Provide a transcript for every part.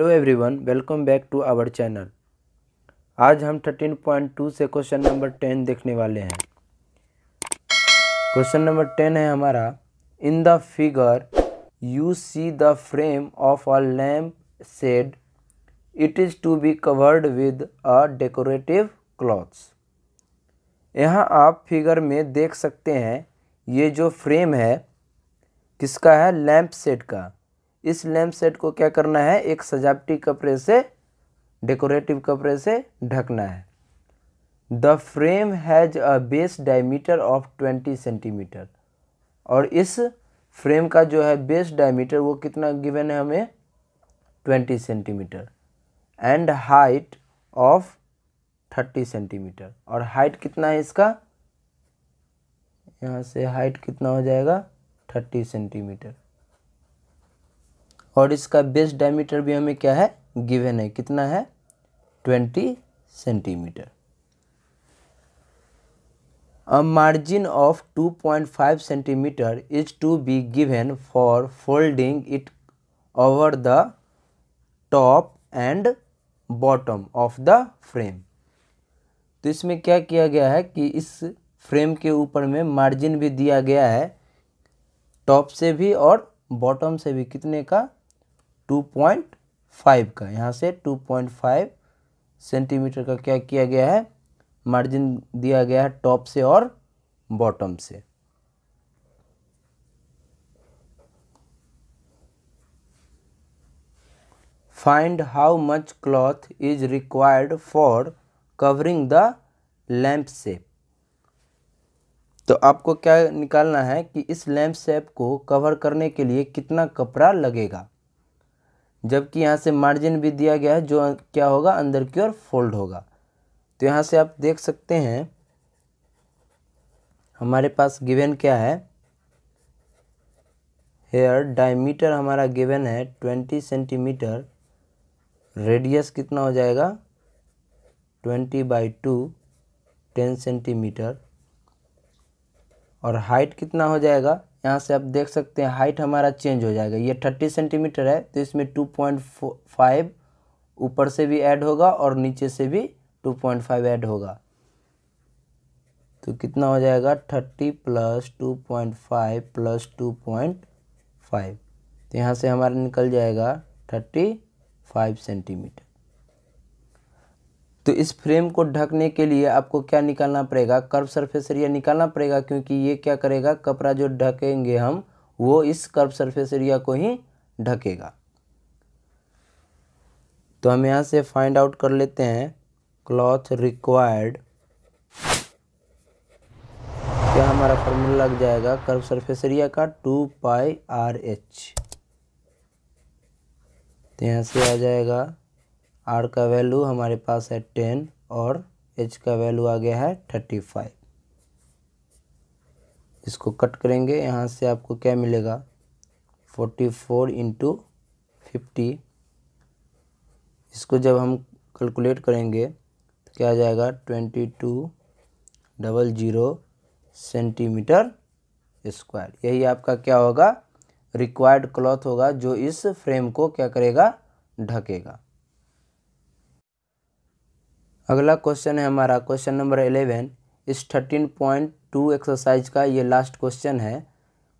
hello everyone welcome back to our channel आज हम 13.2 से क्वेश्चन नंबर 10 देखने वाले हैं क्वेश्चन नंबर 10 है हमारा in the figure you see the frame of a lamp shade it is to be covered with a decorative cloths यहाँ आप फिगर में देख सकते हैं ये जो फ्रेम है किसका है लैम्प सेट का इस लैम्प सेट को क्या करना है एक सजावटी कपड़े से डेकोरेटिव कपड़े से ढकना है the frame has a base diameter of twenty centimetre और इस फ्रेम का जो है बेस डायमीटर वो कितना गिवन है हमें twenty centimetre and height of thirty centimetre और हाइट कितना है इसका यहाँ से हाइट कितना हो जाएगा थर्टी सेंटीमीटर और इसका बेस डायमीटर भी हमें क्या है गिवन है कितना है twenty centimetre of two point 2.5 centimetre is to be given for folding it over the top and bottom of the frame तो इसमें क्या किया गया है कि इस फ्रेम के ऊपर में मार्जिन भी दिया गया है टॉप से भी और बॉटम से भी कितने का 2.5 का यहाँ से 2.5 सेंटीमीटर का क्या किया गया है मार्जिन दिया गया है टॉप से और बॉटम से find how much cloth is required for covering the lamp shape तो आपको क्या निकालना है कि इस लैम्प सेप को कवर करने के लिए कितना कपड़ा लगेगा जबकि यहाँ से मार्जिन भी दिया गया है जो क्या होगा अंदर की ओर फोल्ड होगा तो यहाँ से आप देख सकते हैं हमारे पास गिवन क्या है हेयर डायमीटर हमारा गिवन है ट्वेंटी सेंटीमीटर रेडियस कितना हो जाएगा twenty by two ten centimetre और हाइट कितना हो जाएगा यहाँ से आप देख सकते हैं हाइट हमारा चेंज हो जाएगा ये थर्टी सेंटीमीटर है तो इसमें टू पॉइंट फाइव ऊपर से भी ऐड होगा और नीचे से भी टू पॉइंट फाइव ऐड होगा तो कितना हो जाएगा thirty plus two point five plus two point five तो यहाँ से हमारा निकल जाएगा थर्टी फाइव सेंटीमीटर तो इस फ्रेम को ढकने के लिए आपको क्या निकालना पड़ेगा कर्व सरफेस एरिया निकालना पड़ेगा क्योंकि ये क्या करेगा कपड़ा जो ढकेंगे हम वो इस कर्व सरफेस एरिया को ही ढकेगा तो हम यहाँ से फाइंड आउट कर लेते हैं क्लॉथ रिक्वायर्ड क्या हमारा फॉर्मूला लग जाएगा कर्व सरफेस एरिया का टू पाई आर एच तो यहाँ से आ जाएगा आर का वैल्यू हमारे पास है टेन और एच का वैल्यू आ गया है थर्टी फाइव इसको कट करेंगे यहाँ से आपको क्या मिलेगा फोर्टी फोर इंटू फिफ्टी इसको जब हम कैलकुलेट करेंगे तो क्या आ जाएगा twenty two double zero centimetre square यही आपका क्या होगा रिक्वायर्ड क्लॉथ होगा जो इस फ्रेम को क्या करेगा ढकेगा अगला क्वेश्चन है हमारा क्वेश्चन नंबर एलेवन इस थर्टीन पॉइंट टू एक्सरसाइज का ये लास्ट क्वेश्चन है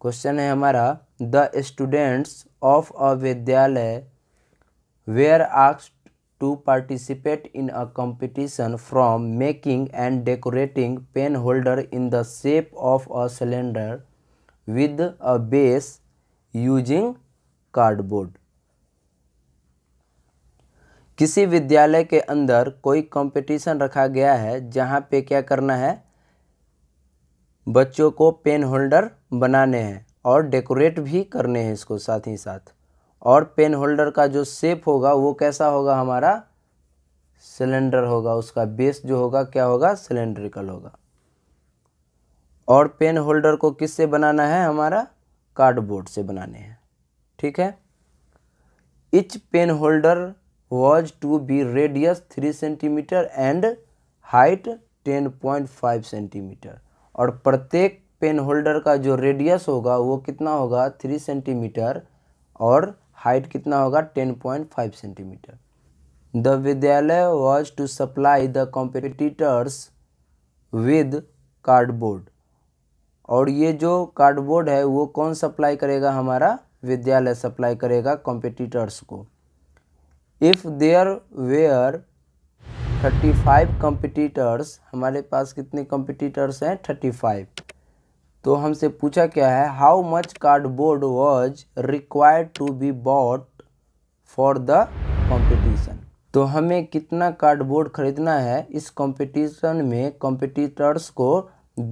क्वेश्चन है हमारा द स्टूडेंट्स ऑफ अ विद्यालय वेयर आक्स to participate in a competition from making and decorating pen holder in the shape of a cylinder with a base using cardboard किसी विद्यालय के अंदर कोई कंपटीशन रखा गया है जहाँ पे क्या करना है बच्चों को पेन होल्डर बनाने हैं और डेकोरेट भी करने हैं इसको साथ ही साथ और पेन होल्डर का जो शेप होगा वो कैसा होगा हमारा सिलेंडर होगा उसका बेस जो होगा क्या होगा सिलेंड्रिकल होगा और पेन होल्डर को किससे बनाना है हमारा कार्डबोर्ड से बनाने हैं ठीक है each pen holder was to be radius three centimetre and height ten point five centimetre और प्रत्येक पेन होल्डर का जो रेडियस होगा वो कितना होगा थ्री सेंटीमीटर और हाइट कितना होगा ten point five centimetre the विद्यालय was to supply the competitors with cardboard और ये जो कार्डबोर्ड है वो कौन सप्लाई करेगा हमारा विद्यालय सप्लाई करेगा कॉम्पिटिटर्स को if there were thirty five competitors हमारे पास कितने कम्पिटिटर्स हैं थर्टी फाइव तो हमसे पूछा क्या है how much cardboard was required to be bought for the competition तो हमें कितना कार्डबोर्ड खरीदना है इस कॉम्पिटिशन में कॉम्पिटिटर्स को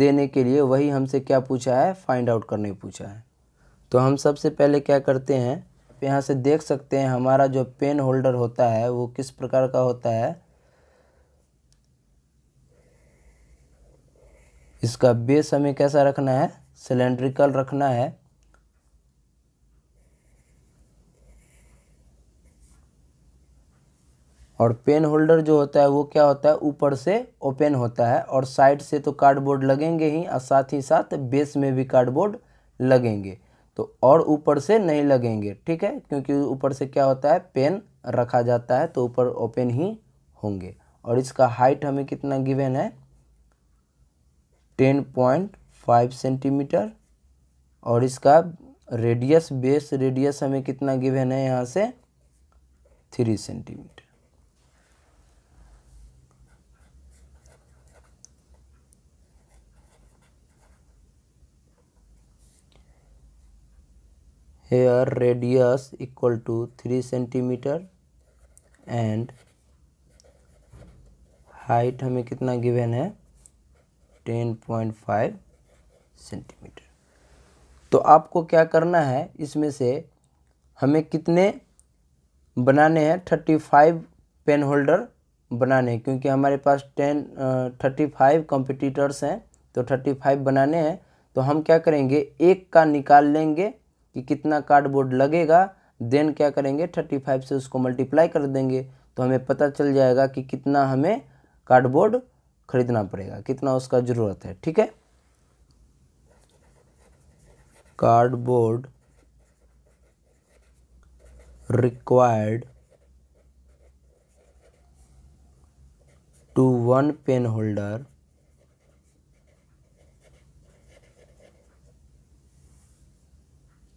देने के लिए वही हमसे क्या पूछा है फाइंड आउट करने पूछा है तो हम सबसे पहले क्या करते हैं आप यहाँ से देख सकते हैं हमारा जो पेन होल्डर होता है वो किस प्रकार का होता है इसका बेस हमें कैसा रखना है सिलेंड्रिकल रखना है और पेन होल्डर जो होता है वो क्या होता है ऊपर से ओपन होता है और साइड से तो कार्डबोर्ड लगेंगे ही और साथ ही साथ बेस में भी कार्डबोर्ड लगेंगे तो और ऊपर से नहीं लगेंगे ठीक है क्योंकि ऊपर से क्या होता है पेन रखा जाता है तो ऊपर ओपन ही होंगे और इसका हाइट हमें कितना गिवेन है टेन पॉइंट फाइव सेंटीमीटर और इसका रेडियस बेस रेडियस हमें कितना गिवेन है यहाँ से three centimetre here radius equal to 3 centimetre and height हमें कितना गिवेन है 10.5 सेंटीमीटर तो आपको क्या करना है इसमें से हमें कितने बनाने हैं 35 पेन होल्डर बनाने हैं क्योंकि हमारे पास 10 35 कॉम्पिटिटर्स हैं तो 35 बनाने हैं तो हम क्या करेंगे एक का निकाल लेंगे कि कितना कार्डबोर्ड लगेगा देन क्या करेंगे थर्टी फाइव से उसको मल्टीप्लाई कर देंगे तो हमें पता चल जाएगा कि कितना हमें कार्डबोर्ड खरीदना पड़ेगा कितना उसका ज़रूरत है ठीक है cardboard required to one pen holder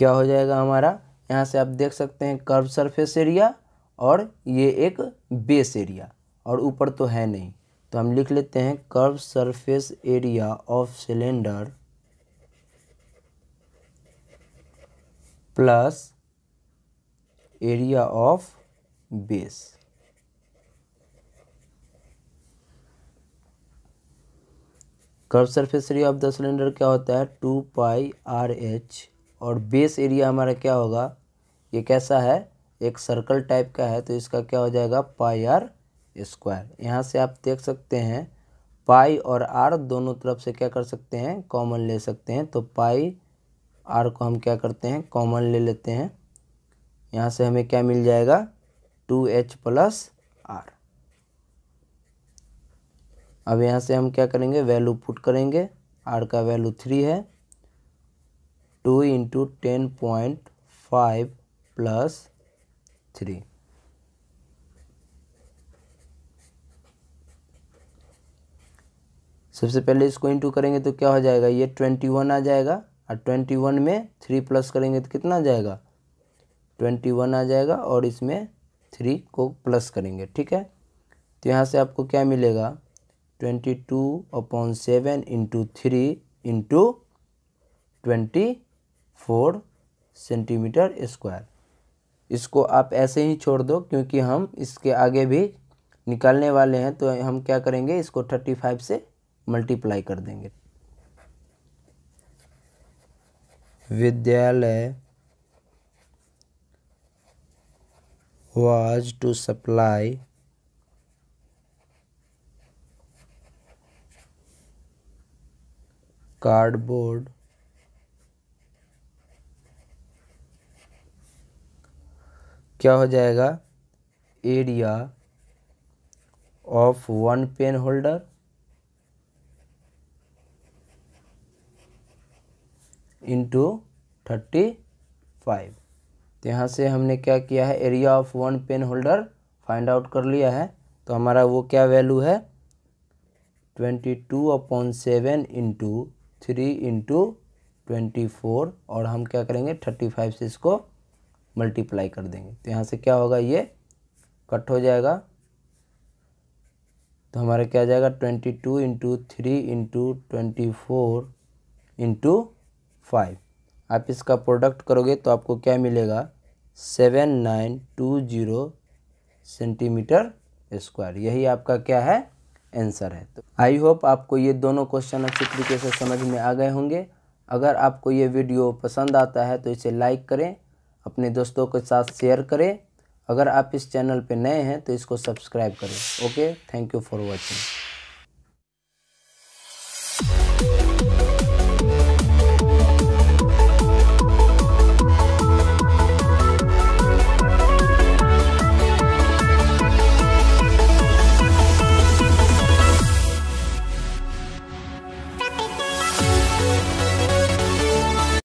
क्या हो जाएगा हमारा यहाँ से आप देख सकते हैं कर्व सरफेस एरिया और ये एक बेस एरिया और ऊपर तो है नहीं तो हम लिख लेते हैं curve surface area of cylinder plus area of base curve surface area of the cylinder क्या होता है टू पाई आर एच और बेस एरिया हमारा क्या होगा ये कैसा है एक सर्कल टाइप का है तो इसका क्या हो जाएगा पाई आर स्क्वायर यहाँ से आप देख सकते हैं पाई और आर दोनों तरफ से क्या कर सकते हैं कॉमन ले सकते हैं तो पाई आर को हम क्या करते हैं कॉमन ले लेते हैं यहाँ से हमें क्या मिल जाएगा टू एच प्लस आर अब यहाँ से हम क्या करेंगे वैल्यू पुट करेंगे आर का वैल्यू थ्री है two into ten point five plus three सबसे पहले इसको इंटू करेंगे तो क्या हो जाएगा ये ट्वेंटी वन आ जाएगा और ट्वेंटी वन में थ्री प्लस करेंगे तो कितना आ जाएगा ट्वेंटी वन आ जाएगा और इसमें थ्री को प्लस करेंगे ठीक है तो यहाँ से आपको क्या मिलेगा twenty two upon seven into three into twenty four centimetre square इसको आप ऐसे ही छोड़ दो क्योंकि हम इसके आगे भी निकालने वाले हैं तो हम क्या करेंगे इसको थर्टी फाइव से मल्टीप्लाई कर देंगे विद्यालय वाज टू सप्लाई कार्डबोर्ड क्या हो जाएगा area of one pen holder into thirty five तो यहाँ से हमने क्या किया है area of one pen holder find out कर लिया है तो हमारा वो क्या वैल्यू है twenty two upon seven into three into twenty four और हम क्या करेंगे थर्टी फाइव से इसको मल्टीप्लाई कर देंगे तो यहाँ से क्या होगा ये कट हो जाएगा तो हमारा क्या आ जाएगा twenty two into three into twenty four into five आप इसका प्रोडक्ट करोगे तो आपको क्या मिलेगा seven nine two zero centimetre square यही आपका क्या है आंसर है तो आई होप आपको ये दोनों क्वेश्चन अच्छी तरीके से समझ में आ गए होंगे अगर आपको ये वीडियो पसंद आता है तो इसे लाइक करें अपने दोस्तों के साथ शेयर करें अगर आप इस चैनल पर नए हैं तो इसको सब्सक्राइब करें okay thank you for watching